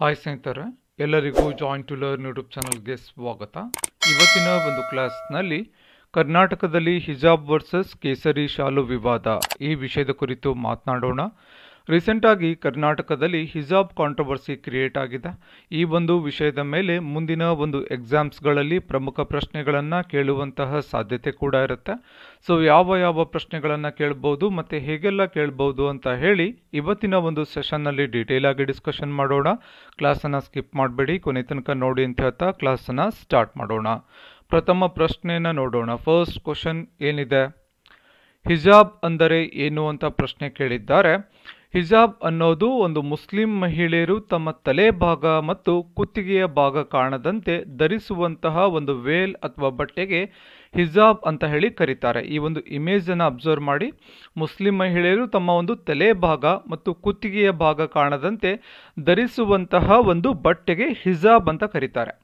hi ಸ್ನೇಹಿತರೆ ಎಲ್ಲರಿಗೂ join to learn YouTube ಚಾನಲ್ಗೆ ಸ್ವಾಗತ ಇವತ್ತಿನ ಒಂದು ಕ್ಲಾಸ್ನಲ್ಲಿ ಕರ್ನಾಟಕದಲ್ಲಿ ಹಿಜಾಬ್ ವರ್ಸಸ್ ಕೇಸರಿ ಶಾಲು ವಿವಾದ ಈ ವಿಷಯದ ಕುರಿತು ಮಾತನಾಡೋಣ ರೀಸೆಂಟಾಗಿ ಕರ್ನಾಟಕದಲ್ಲಿ ಹಿಜಾಬ್ ಕಾಂಟ್ರವರ್ಸಿ ಕ್ರಿಯೇಟ್ ಆಗಿದೆ ಈ ಒಂದು ವಿಷಯದ ಮೇಲೆ ಮುಂದಿನ ಒಂದು ಎಕ್ಸಾಮ್ಸ್ಗಳಲ್ಲಿ ಪ್ರಮುಖ ಪ್ರಶ್ನೆಗಳನ್ನು ಕೇಳುವಂತಹ ಸಾಧ್ಯತೆ ಕೂಡ ಇರುತ್ತೆ ಸೊ ಯಾವ ಯಾವ ಪ್ರಶ್ನೆಗಳನ್ನು ಕೇಳ್ಬೋದು ಮತ್ತು ಹೇಗೆಲ್ಲ ಕೇಳ್ಬೋದು ಅಂತ ಹೇಳಿ ಇವತ್ತಿನ ಒಂದು ಸೆಷನ್ನಲ್ಲಿ ಡೀಟೇಲ್ ಆಗಿ ಡಿಸ್ಕಷನ್ ಮಾಡೋಣ ಕ್ಲಾಸನ್ನು ಸ್ಕಿಪ್ ಮಾಡಬೇಡಿ ಕೊನೆ ತನಕ ನೋಡಿ ಅಂತ ಹೇಳ್ತಾ ಕ್ಲಾಸನ್ನು ಸ್ಟಾರ್ಟ್ ಮಾಡೋಣ ಪ್ರಥಮ ಪ್ರಶ್ನೆಯನ್ನು ನೋಡೋಣ ಫಸ್ಟ್ ಕ್ವಶನ್ ಏನಿದೆ ಹಿಜಾಬ್ ಅಂದರೆ ಏನು ಅಂತ ಪ್ರಶ್ನೆ ಕೇಳಿದ್ದಾರೆ ಹಿಜಾಬ್ ಅನ್ನೋದು ಒಂದು ಮುಸ್ಲಿಂ ಮಹಿಳೆಯರು ತಮ್ಮ ತಲೆ ಭಾಗ ಮತ್ತು ಕುತ್ತಿಗೆಯ ಭಾಗ ಕಾಣದಂತೆ ಧರಿಸುವಂತಹ ಒಂದು ವೇಲ್ ಅಥವಾ ಬಟ್ಟೆಗೆ ಹಿಜಾಬ್ ಅಂತ ಹೇಳಿ ಕರೀತಾರೆ ಈ ಒಂದು ಇಮೇಜನ್ನು ಅಬ್ಸರ್ವ್ ಮಾಡಿ ಮುಸ್ಲಿಂ ಮಹಿಳೆಯರು ತಮ್ಮ ಒಂದು ತಲೆ ಭಾಗ ಮತ್ತು ಕುತ್ತಿಗೆಯ ಭಾಗ ಕಾಣದಂತೆ ಧರಿಸುವಂತಹ ಒಂದು ಬಟ್ಟೆಗೆ ಹಿಜಾಬ್ ಅಂತ ಕರೀತಾರೆ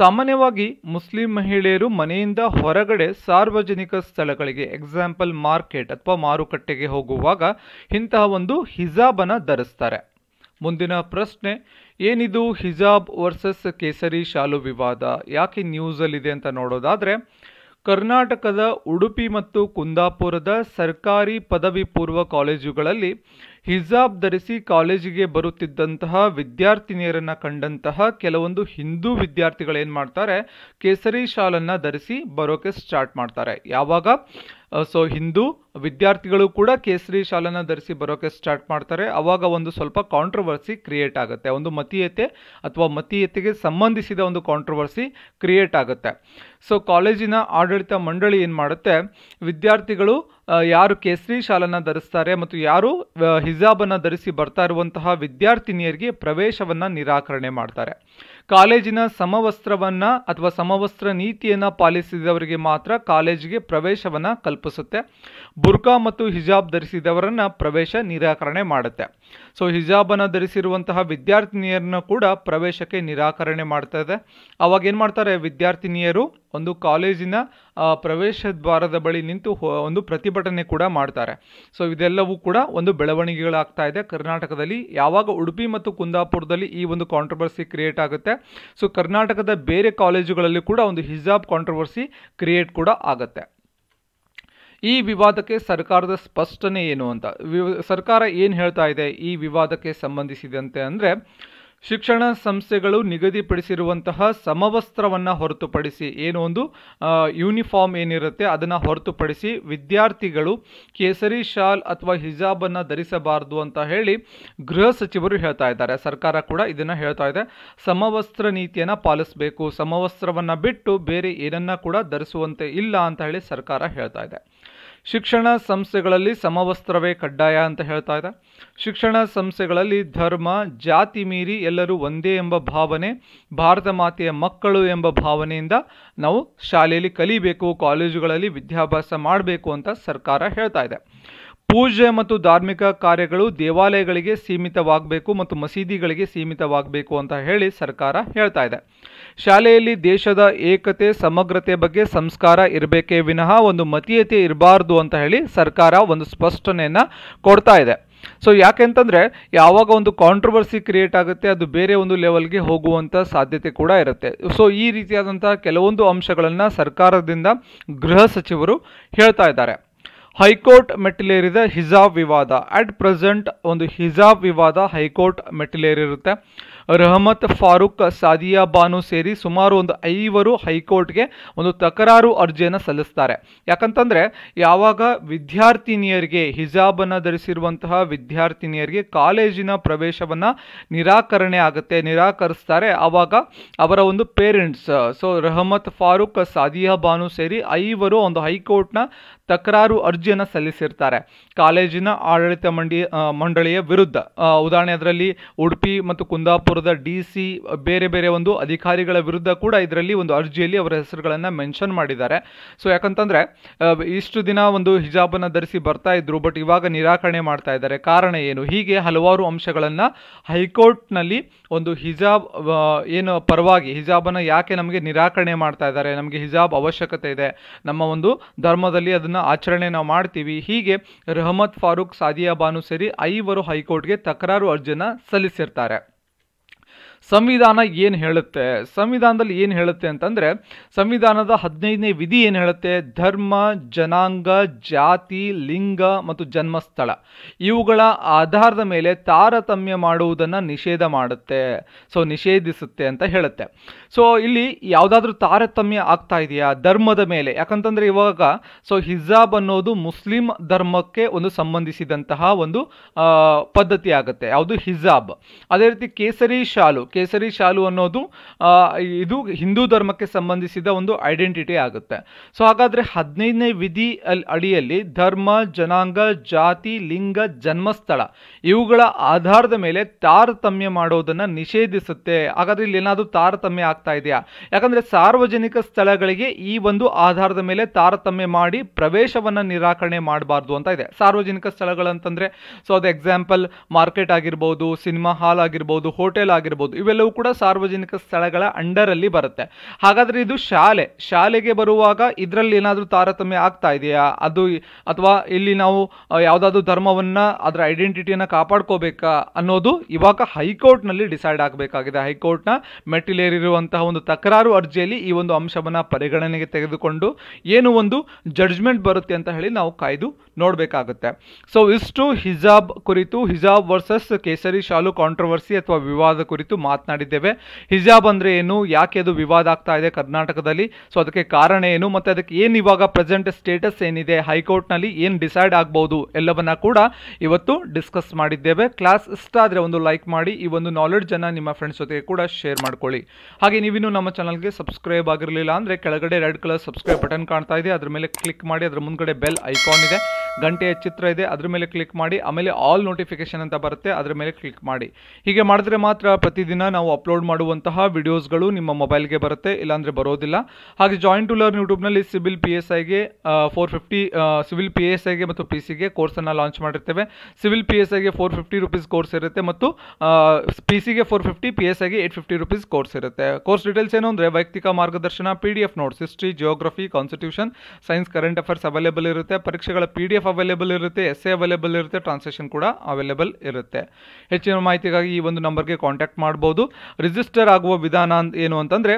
ಸಾಮಾನ್ಯವಾಗಿ ಮುಸ್ಲಿಂ ಮಹಿಳೆಯರು ಮನೆಯಿಂದ ಹೊರಗಡೆ ಸಾರ್ವಜನಿಕ ಸ್ಥಳಗಳಿಗೆ ಎಕ್ಸಾಂಪಲ್ ಮಾರ್ಕೆಟ್ ಅಥವಾ ಮಾರುಕಟ್ಟೆಗೆ ಹೋಗುವಾಗ ಇಂತಹ ಒಂದು ಹಿಜಾಬನ್ನು ಧರಿಸ್ತಾರೆ ಮುಂದಿನ ಪ್ರಶ್ನೆ ಏನಿದು ಹಿಜಾಬ್ ವರ್ಸಸ್ ಕೇಸರಿ ಶಾಲು ವಿವಾದ ಯಾಕೆ ನ್ಯೂಸಲ್ಲಿದೆ ಅಂತ ನೋಡೋದಾದರೆ ಕರ್ನಾಟಕದ ಉಡುಪಿ ಮತ್ತು ಕುಂದಾಪುರದ ಸರ್ಕಾರಿ ಪದವಿ ಪೂರ್ವ ಕಾಲೇಜುಗಳಲ್ಲಿ ಹಿಜಾಬ್ ಧರಿಸಿ ಕಾಲೇಜಿಗೆ ಬರುತ್ತಿದ್ದಂತಹ ವಿದ್ಯಾರ್ಥಿನಿಯರನ್ನ ಕಂಡಂತಹ ಕೆಲವೊಂದು ಹಿಂದೂ ವಿದ್ಯಾರ್ಥಿಗಳು ಏನ್ ಮಾಡ್ತಾರೆ ಕೇಸರಿ ಶಾಲನ್ನ ಧರಿಸಿ ಬರೋಕೆ ಸ್ಟಾರ್ಟ್ ಮಾಡ್ತಾರೆ ಯಾವಾಗ ಸೊ ಹಿಂದೂ ವಿದ್ಯಾರ್ಥಿಗಳು ಕೂಡ ಕೇಸರಿ ಶಾಲನ ಧರಿಸಿ ಬರೋಕ್ಕೆ ಸ್ಟಾರ್ಟ್ ಮಾಡ್ತಾರೆ ಅವಾಗ ಒಂದು ಸ್ವಲ್ಪ ಕಾಂಟ್ರವರ್ಸಿ ಕ್ರಿಯೇಟ್ ಆಗುತ್ತೆ ಒಂದು ಮತೀಯತೆ ಅಥವಾ ಮತೀಯತೆಗೆ ಸಂಬಂಧಿಸಿದ ಒಂದು ಕಾಂಟ್ರವರ್ಸಿ ಕ್ರಿಯೇಟ್ ಆಗುತ್ತೆ ಸೊ ಕಾಲೇಜಿನ ಆಡಳಿತ ಮಂಡಳಿ ಏನು ಮಾಡುತ್ತೆ ವಿದ್ಯಾರ್ಥಿಗಳು ಯಾರು ಕೇಸರಿ ಶಾಲನ ಧರಿಸ್ತಾರೆ ಮತ್ತು ಯಾರು ಹಿಜಾಬನ್ನು ಧರಿಸಿ ಬರ್ತಾ ಇರುವಂತಹ ವಿದ್ಯಾರ್ಥಿನಿಯರಿಗೆ ಪ್ರವೇಶವನ್ನು ನಿರಾಕರಣೆ ಮಾಡ್ತಾರೆ ಕಾಲೇಜಿನ ಸಮವಸ್ತ್ರವನ್ನು ಅಥವಾ ಸಮವಸ್ತ್ರ ನೀತಿಯನ್ನು ಪಾಲಿಸಿದವರಿಗೆ ಮಾತ್ರ ಕಾಲೇಜಿಗೆ ಪ್ರವೇಶವನ್ನು ಕಲ್ಪ ಬುರ್ಕಾ ಮತ್ತು ಹಿಜಾಬ್ ಧರಿಸಿದವರನ್ನು ಪ್ರವೇಶ ನಿರಾಕರಣೆ ಮಾಡುತ್ತೆ ಸೊ ಹಿಜಾಬನ್ನು ಧರಿಸಿರುವಂತಹ ವಿದ್ಯಾರ್ಥಿನಿಯರನ್ನು ಕೂಡ ಪ್ರವೇಶಕ್ಕೆ ನಿರಾಕರಣೆ ಮಾಡ್ತಾ ಇದೆ ಅವಾಗ ಏನು ಮಾಡ್ತಾರೆ ವಿದ್ಯಾರ್ಥಿನಿಯರು ಒಂದು ಕಾಲೇಜಿನ ಪ್ರವೇಶ ದ್ವಾರದ ಬಳಿ ನಿಂತು ಒಂದು ಪ್ರತಿಭಟನೆ ಕೂಡ ಮಾಡ್ತಾರೆ ಸೊ ಇದೆಲ್ಲವೂ ಕೂಡ ಒಂದು ಬೆಳವಣಿಗೆಗಳಾಗ್ತಾ ಇದೆ ಕರ್ನಾಟಕದಲ್ಲಿ ಯಾವಾಗ ಉಡುಪಿ ಮತ್ತು ಕುಂದಾಪುರದಲ್ಲಿ ಈ ಒಂದು ಕಾಂಟ್ರವರ್ಸಿ ಕ್ರಿಯೇಟ್ ಆಗುತ್ತೆ ಸೊ ಕರ್ನಾಟಕದ ಬೇರೆ ಕಾಲೇಜುಗಳಲ್ಲಿ ಕೂಡ ಒಂದು ಹಿಜಾಬ್ ಕಾಂಟ್ರವರ್ಸಿ ಕ್ರಿಯೇಟ್ ಕೂಡ ಆಗುತ್ತೆ ಈ ವಿವಾದಕ್ಕೆ ಸರ್ಕಾರದ ಸ್ಪಷ್ಟನೆ ಏನು ಅಂತ ಸರ್ಕಾರ ಏನು ಹೇಳ್ತಾ ಇದೆ ಈ ವಿವಾದಕ್ಕೆ ಸಂಬಂಧಿಸಿದಂತೆ ಅಂದರೆ ಶಿಕ್ಷಣ ಸಂಸ್ಥೆಗಳು ನಿಗದಿಪಡಿಸಿರುವಂತಹ ಸಮವಸ್ತ್ರವನ್ನು ಹೊರತುಪಡಿಸಿ ಏನೋ ಒಂದು ಯೂನಿಫಾರ್ಮ್ ಏನಿರುತ್ತೆ ಅದನ್ನು ಹೊರತುಪಡಿಸಿ ವಿದ್ಯಾರ್ಥಿಗಳು ಕೇಸರಿ ಶಾಲ್ ಅಥವಾ ಹಿಜಾಬನ್ನು ಧರಿಸಬಾರದು ಅಂತ ಹೇಳಿ ಗೃಹ ಸಚಿವರು ಹೇಳ್ತಾ ಇದ್ದಾರೆ ಸರ್ಕಾರ ಕೂಡ ಇದನ್ನು ಹೇಳ್ತಾ ಇದೆ ಸಮವಸ್ತ್ರ ನೀತಿಯನ್ನು ಪಾಲಿಸಬೇಕು ಸಮವಸ್ತ್ರವನ್ನು ಬಿಟ್ಟು ಬೇರೆ ಏನನ್ನ ಕೂಡ ಧರಿಸುವಂತೆ ಇಲ್ಲ ಅಂತ ಹೇಳಿ ಸರ್ಕಾರ ಹೇಳ್ತಾ ಇದೆ ಶಿಕ್ಷಣ ಸಂಸ್ಥೆಗಳಲ್ಲಿ ಸಮವಸ್ತ್ರವೇ ಕಡ್ಡಾಯ ಅಂತ ಹೇಳ್ತಾ ಇದೆ ಶಿಕ್ಷಣ ಸಂಸ್ಥೆಗಳಲ್ಲಿ ಧರ್ಮ ಜಾತಿ ಮೀರಿ ಎಲ್ಲರೂ ಒಂದೇ ಎಂಬ ಭಾವನೆ ಭಾರತ ಮಾತೆಯ ಮಕ್ಕಳು ಎಂಬ ಭಾವನೆಯಿಂದ ನಾವು ಶಾಲೆಯಲ್ಲಿ ಕಲಿಬೇಕು ಕಾಲೇಜುಗಳಲ್ಲಿ ವಿದ್ಯಾಭ್ಯಾಸ ಮಾಡಬೇಕು ಅಂತ ಸರ್ಕಾರ ಹೇಳ್ತಾ ಇದೆ ಪೂಜೆ ಮತ್ತು ಧಾರ್ಮಿಕ ಕಾರ್ಯಗಳು ದೇವಾಲಯಗಳಿಗೆ ಸೀಮಿತವಾಗಬೇಕು ಮತ್ತು ಮಸೀದಿಗಳಿಗೆ ಸೀಮಿತವಾಗಬೇಕು ಅಂತ ಹೇಳಿ ಸರ್ಕಾರ ಹೇಳ್ತಾ ಇದೆ ಶಾಲೆಯಲ್ಲಿ ದೇಶದ ಏಕತೆ ಸಮಗ್ರತೆ ಬಗ್ಗೆ ಸಂಸ್ಕಾರ ಇರಬೇಕೇ ವಿನಃ ಒಂದು ಮತೀಯತೆ ಇರಬಾರ್ದು ಅಂತ ಹೇಳಿ ಸರ್ಕಾರ ಒಂದು ಸ್ಪಷ್ಟನೆಯನ್ನು ಕೊಡ್ತಾ ಇದೆ ಸೊ ಯಾಕೆಂತಂದರೆ ಯಾವಾಗ ಒಂದು ಕಾಂಟ್ರವರ್ಸಿ ಕ್ರಿಯೇಟ್ ಆಗುತ್ತೆ ಅದು ಬೇರೆ ಒಂದು ಲೆವೆಲ್ಗೆ ಹೋಗುವಂಥ ಸಾಧ್ಯತೆ ಕೂಡ ಇರುತ್ತೆ ಸೊ ಈ ರೀತಿಯಾದಂಥ ಕೆಲವೊಂದು ಅಂಶಗಳನ್ನು ಸರ್ಕಾರದಿಂದ ಗೃಹ ಸಚಿವರು ಹೇಳ್ತಾ ಇದ್ದಾರೆ ಹೈಕೋರ್ಟ್ ಮೆಟ್ಟಿಲೇರಿದ ಹಿಜಾಬ್ ವಿವಾದ ಅಟ್ ಪ್ರೆಸೆಂಟ್ ಒಂದು ಹಿಜಾಬ್ ವಿವಾದ ಹೈಕೋರ್ಟ್ ಮೆಟ್ಟಿಲೇರಿರುತ್ತೆ ರಹಮತ್ ಫಾರೂಕ್ ಸಾದಿಯಾ ಬಾನು ಸೇರಿ ಸುಮಾರು ಒಂದು ಐವರು ಹೈಕೋರ್ಟ್ಗೆ ಒಂದು ತಕರಾರು ಅರ್ಜಿಯನ್ನು ಸಲ್ಲಿಸ್ತಾರೆ ಯಾಕಂತಂದರೆ ಯಾವಾಗ ವಿದ್ಯಾರ್ಥಿನಿಯರಿಗೆ ಹಿಜಾಬನ್ನು ಧರಿಸಿರುವಂತಹ ವಿದ್ಯಾರ್ಥಿನಿಯರಿಗೆ ಕಾಲೇಜಿನ ಪ್ರವೇಶವನ್ನು ನಿರಾಕರಣೆ ಆಗುತ್ತೆ ನಿರಾಕರಿಸ್ತಾರೆ ಆವಾಗ ಅವರ ಒಂದು ಪೇರೆಂಟ್ಸ್ ಸೊ ರಹಮತ್ ಫಾರೂಕ್ ಸಾದಿಯಾ ಬಾನು ಸೇರಿ ಐವರು ಒಂದು ಹೈಕೋರ್ಟ್ನ ತಕರಾರು ಅರ್ಜಿಯನ್ನು ಸಲ್ಲಿಸಿರ್ತಾರೆ ಕಾಲೇಜಿನ ಆಡಳಿತ ಮಂಡಿ ಮಂಡಳಿಯ ವಿರುದ್ಧ ಉದಾಹರಣೆ ಅದರಲ್ಲಿ ಉಡುಪಿ ಮತ್ತು ಕುಂದಾಪುರ ಡಿ ಸಿ ಬೇರೆ ಬೇರೆ ಒಂದು ಅಧಿಕಾರಿಗಳ ವಿರುದ್ಧ ಕೂಡ ಇದರಲ್ಲಿ ಒಂದು ಅರ್ಜಿಯಲ್ಲಿ ಅವರ ಹೆಸರುಗಳನ್ನು ಮೆನ್ಷನ್ ಮಾಡಿದ್ದಾರೆ ಸೊ ಯಾಕಂತಂದರೆ ಇಷ್ಟು ದಿನ ಒಂದು ಹಿಜಾಬನ್ನು ಧರಿಸಿ ಬರ್ತಾ ಇದ್ರು ಬಟ್ ಇವಾಗ ನಿರಾಕರಣೆ ಮಾಡ್ತಾ ಇದ್ದಾರೆ ಕಾರಣ ಏನು ಹೀಗೆ ಹಲವಾರು ಅಂಶಗಳನ್ನು ಹೈಕೋರ್ಟ್ನಲ್ಲಿ ಒಂದು ಹಿಜಾಬ್ ಏನು ಪರವಾಗಿ ಹಿಜಾಬನ್ನು ಯಾಕೆ ನಮಗೆ ನಿರಾಕರಣೆ ಮಾಡ್ತಾ ಇದ್ದಾರೆ ನಮಗೆ ಹಿಜಾಬ್ ಅವಶ್ಯಕತೆ ಇದೆ ನಮ್ಮ ಒಂದು ಧರ್ಮದಲ್ಲಿ ಅದನ್ನು ಆಚರಣೆ ನಾವು ಮಾಡ್ತೀವಿ ಹೀಗೆ ರಹಮತ್ ಫಾರೂಕ್ ಸಾದಿಯಾ ಬಾನು ಸೇರಿ ಐವರು ಹೈಕೋರ್ಟ್ಗೆ ತಕರಾರು ಅರ್ಜಿಯನ್ನು ಸಲ್ಲಿಸಿರ್ತಾರೆ ಸಂವಿಧಾನ ಏನು ಹೇಳುತ್ತೆ ಸಂವಿಧಾನದಲ್ಲಿ ಏನು ಹೇಳುತ್ತೆ ಅಂತಂದರೆ ಸಂವಿಧಾನದ ಹದಿನೈದನೇ ವಿಧಿ ಏನು ಹೇಳುತ್ತೆ ಧರ್ಮ ಜನಾಂಗ ಜಾತಿ ಲಿಂಗ ಮತ್ತು ಜನ್ಮಸ್ಥಳ ಇವುಗಳ ಆಧಾರದ ಮೇಲೆ ತಾರತಮ್ಯ ಮಾಡುವುದನ್ನು ನಿಷೇಧ ಮಾಡುತ್ತೆ ಸೊ ನಿಷೇಧಿಸುತ್ತೆ ಅಂತ ಹೇಳುತ್ತೆ ಸೊ ಇಲ್ಲಿ ಯಾವುದಾದ್ರೂ ತಾರತಮ್ಯ ಆಗ್ತಾ ಇದೆಯಾ ಧರ್ಮದ ಮೇಲೆ ಯಾಕಂತಂದರೆ ಇವಾಗ ಸೊ ಹಿಜಾಬ್ ಅನ್ನೋದು ಮುಸ್ಲಿಂ ಧರ್ಮಕ್ಕೆ ಒಂದು ಸಂಬಂಧಿಸಿದಂತಹ ಒಂದು ಪದ್ಧತಿ ಆಗುತ್ತೆ ಯಾವುದು ಹಿಜಾಬ್ ಅದೇ ರೀತಿ ಕೇಸರಿ ಶಾಲು ಕೇಸರಿ ಶಾಲು ಅನ್ನೋದು ಇದು ಹಿಂದೂ ಧರ್ಮಕ್ಕೆ ಸಂಬಂಧಿಸಿದ ಒಂದು ಐಡೆಂಟಿಟಿ ಆಗುತ್ತೆ ಸೊ ಹಾಗಾದರೆ ಹದಿನೈದನೇ ವಿಧಿ ಅಡಿಯಲ್ಲಿ ಧರ್ಮ ಜನಾಂಗ ಜಾತಿ ಲಿಂಗ ಜನ್ಮಸ್ಥಳ ಇವುಗಳ ಆಧಾರದ ಮೇಲೆ ತಾರತಮ್ಯ ಮಾಡೋದನ್ನು ನಿಷೇಧಿಸುತ್ತೆ ಹಾಗಾದರೆ ಇಲ್ಲಿ ಏನಾದರೂ ತಾರತಮ್ಯ ಆಗ್ತಾ ಇದೆಯಾ ಯಾಕಂದರೆ ಸಾರ್ವಜನಿಕ ಸ್ಥಳಗಳಿಗೆ ಈ ಒಂದು ಆಧಾರದ ಮೇಲೆ ತಾರತಮ್ಯ ಮಾಡಿ ಪ್ರವೇಶವನ್ನು ನಿರಾಕರಣೆ ಮಾಡಬಾರ್ದು ಅಂತ ಇದೆ ಸಾರ್ವಜನಿಕ ಸ್ಥಳಗಳಂತಂದರೆ ಸೊ ಅದು ಎಕ್ಸಾಂಪಲ್ ಮಾರ್ಕೆಟ್ ಆಗಿರ್ಬೋದು ಸಿನಿಮಾ ಹಾಲ್ ಆಗಿರ್ಬೋದು ಹೋಟೆಲ್ ಆಗಿರ್ಬೋದು ಇವೆಲ್ಲವೂ ಕೂಡ ಸಾರ್ವಜನಿಕ ಸ್ಥಳಗಳ ಅಂಡರಲ್ಲಿ ಬರುತ್ತೆ ಹಾಗಾದರೆ ಇದು ಶಾಲೆ ಶಾಲೆಗೆ ಬರುವಾಗ ಇದರಲ್ಲಿ ಏನಾದರೂ ತಾರತಮ್ಯ ಆಗ್ತಾ ಇದೆಯಾ ಅದು ಅಥವಾ ಇಲ್ಲಿ ನಾವು ಯಾವುದಾದ್ರೂ ಧರ್ಮವನ್ನು ಅದರ ಐಡೆಂಟಿಟಿಯನ್ನು ಕಾಪಾಡ್ಕೋಬೇಕಾ ಅನ್ನೋದು ಇವಾಗ ಹೈಕೋರ್ಟ್ನಲ್ಲಿ ಡಿಸೈಡ್ ಆಗಬೇಕಾಗಿದೆ ಹೈಕೋರ್ಟ್ನ ಮೆಟ್ಟಿಲೇರಿರುವಂತಹ ಒಂದು ತಕರಾರು ಅರ್ಜಿಯಲ್ಲಿ ಈ ಒಂದು ಅಂಶವನ್ನು ಪರಿಗಣನೆಗೆ ತೆಗೆದುಕೊಂಡು ಏನು ಒಂದು ಜಡ್ಜ್ಮೆಂಟ್ ಬರುತ್ತೆ ಅಂತ ಹೇಳಿ ನಾವು ಕಾಯ್ದು ನೋಡಬೇಕಾಗುತ್ತೆ ಸೊ ಇಷ್ಟು ಹಿಜಾಬ್ ಕುರಿತು ಹಿಜಾಬ್ ವರ್ಸಸ್ ಕೇಸರಿ ಶಾಲು ಕಾಂಟ್ರವರ್ಸಿ ಅಥವಾ ವಿವಾದ ಕುರಿತು ಮಾ ಮಾತನಾಡಿದ್ದೇವೆ ಹಿಜಾಬ್ ಅಂದ್ರೆ ಏನು ಯಾಕೆ ಅದು ವಿವಾದ ಆಗ್ತಾ ಇದೆ ಕರ್ನಾಟಕದಲ್ಲಿ ಸೊ ಅದಕ್ಕೆ ಕಾರಣ ಏನು ಮತ್ತೆ ಅದಕ್ಕೆ ಏನು ಇವಾಗ ಪ್ರೆಸೆಂಟ್ ಸ್ಟೇಟಸ್ ಏನಿದೆ ಹೈಕೋರ್ಟ್ನಲ್ಲಿ ಏನು ಡಿಸೈಡ್ ಆಗ್ಬೋದು ಎಲ್ಲವನ್ನ ಕೂಡ ಇವತ್ತು ಡಿಸ್ಕಸ್ ಮಾಡಿದ್ದೇವೆ ಕ್ಲಾಸ್ ಇಷ್ಟ ಆದರೆ ಒಂದು ಲೈಕ್ ಮಾಡಿ ಈ ಒಂದು ಅನ್ನ ನಿಮ್ಮ ಫ್ರೆಂಡ್ಸ್ ಜೊತೆಗೆ ಕೂಡ ಶೇರ್ ಮಾಡ್ಕೊಳ್ಳಿ ಹಾಗೆ ನೀವಿನ್ನೂ ನಮ್ಮ ಚಾನಲ್ಗೆ ಸಬ್ಸ್ಕ್ರೈಬ್ ಆಗಿರಲಿಲ್ಲ ಅಂದ್ರೆ ಕೆಳಗಡೆ ರೆಡ್ ಕಲರ್ ಸಬ್ಸ್ಕ್ರೈಬ್ ಬಟನ್ ಕಾಣ್ತಾ ಇದೆ ಅದ್ರ ಮೇಲೆ ಕ್ಲಿಕ್ ಮಾಡಿ ಅದರ ಮುಂದ್ಗಡೆ ಬೆಲ್ ಐಕಾನ್ ಇದೆ ಗಂಟೆಯ ಚಿತ್ರ ಇದೆ ಅದ್ರ ಮೇಲೆ ಕ್ಲಿಕ್ ಮಾಡಿ ಆಮೇಲೆ ಆಲ್ ನೋಟಿಫಿಕೇಶನ್ ಅಂತ ಬರುತ್ತೆ ಅದ್ರ ಮೇಲೆ ಕ್ಲಿಕ್ ಮಾಡಿ ಹೀಗೆ ಮಾಡಿದ್ರೆ ಮಾತ್ರ ಪ್ರತಿದಿನ ನಾವು ಅಪ್ಲೋಡ್ ಮಾಡುವಂತಹ ವಿಡಿಯೋಸ್ಗಳು ನಿಮ್ಮ ಮೊಬೈಲ್ಗೆ ಬರುತ್ತೆ ಇಲ್ಲಾಂದರೆ ಬರೋದಿಲ್ಲ ಹಾಗೆ ಜಾಯಿಂಟ್ ಟು ಲರ್ನ್ ಯೂಟ್ಯೂಬ್ನಲ್ಲಿ ಸಿವಿಲ್ ಪಿ ಎಸ್ ಐಗೆ four fifty civil P S ಐಗೆ ಮತ್ತು ಪಿ ಸಿಗೆ ಕೋರ್ಸನ್ನು ಲಾಂಚ್ ಮಾಡಿರ್ತೇವೆ ಸಿವಿಲ್ ಪಿ ಎಸ್ ಐಗೆ ಫೋರ್ ಫಿಫ್ಟಿ ರುಪೀಸ್ ಕೋರ್ಸ್ ಇರುತ್ತೆ ಮತ್ತು ಪಿ ಸಿಗೆ ಫೋರ್ ಫಿಫ್ಟಿ ಪಿ ಎಸ್ ಐಗೆ ಏಯ್ಟ್ ಫಿಫ್ಟಿ ರುಪೀಸ್ ಕೋರ್ಸ್ ಇರುತ್ತೆ ಕೋರ್ಸ್ ಡೀಟೇಲ್ಸ್ ಏನು ಅಂದರೆ ವೈಯಕ್ತಿಕ ಮಾರ್ಗದರ್ಶನ P D F notes history geography constitution science current affairs available ಇರುತ್ತೆ ಪರೀಕ್ಷೆಗಳ ಪಿ ಡಿ ಎಫ್ ಅವೈಲೇಬಲ್ ಇರುತ್ತೆ ಎಸ್ ಎ ಅವೈಲೇಬಲ್ ಇರುತ್ತೆ ಟ್ರಾನ್ಸಾಕ್ಷನ್ ಕೂಡ ಅವೈಲೇಬಲ್ ಇರುತ್ತೆ ಹೆಚ್ಚಿನ ಮಾಹಿತಿಗಾಗಿ ಈ ಒಂದು ನಂಬರ್ಗೆ ಕಾಂಟ್ಯಾಕ್ಟ್ ಮಾಡ್ಬೋದು ಮಾಡ್ಬೋದು ರಿಜಿಸ್ಟರ್ ಆಗುವ ವಿಧಾನ ಏನು ಅಂತಂದರೆ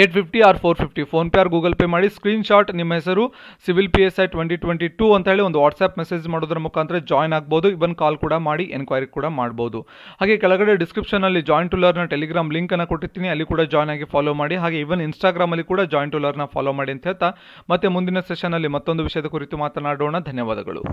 eight fifty or four fifty PhonePe or Google Pay ಮಾಡಿ ಸ್ಕ್ರೀನ್ಶಾಟ್ ನಿಮ್ಮ ಹೆಸರು civil P S I twenty twenty two ಅಂತ ಹೇಳಿ ಒಂದು ವಾಟ್ಸ್ಆ್ಯಪ್ ಮೆಸೇಜ್ ಮಾಡೋದ್ರ ಮುಖಾಂತರ ಜಾಯ್ನ್ ಆಗ್ಬೋದು ಇವನ್ ಕಾಲ್ ಕೂಡ ಮಾಡಿ ಎನ್ಕ್ವೈರಿ ಕೂಡ ಮಾಡ್ಬೋದು ಹಾಗೆ ಕೆಳಗಡೆ ಡಿಸ್ಕ್ರಿಪ್ಷನಲ್ಲಿ ಜಾಯಿನ್ ಟು ಲರ್ನ ಟೆಲಿಗ್ರಾಮ್ ಲಿಂಕನ್ನು ಕೊಟ್ಟಿರ್ತೀನಿ ಅಲ್ಲಿ ಕೂಡ ಜಾಯ್ನ್ ಆಗಿ ಫಾಲೋ ಮಾಡಿ ಹಾಗೆ ಇವನ್ ಇನ್ಸ್ಟಾಗ್ರಾಮಲ್ಲಿ ಕೂಡ ಜಾಯಿನ್ ಟು ಲರ್ನ ಫಾಲೋ ಮಾಡಿ ಅಂತ ಹೇಳ್ತಾ ಮತ್ತೆ ಮುಂದಿನ ಸೆಷನಲ್ಲಿ ಮತ್ತೊಂದು ವಿಷಯದ ಕುರಿತು ಮಾತನಾಡೋಣ ಧನ್ಯವಾದಗಳು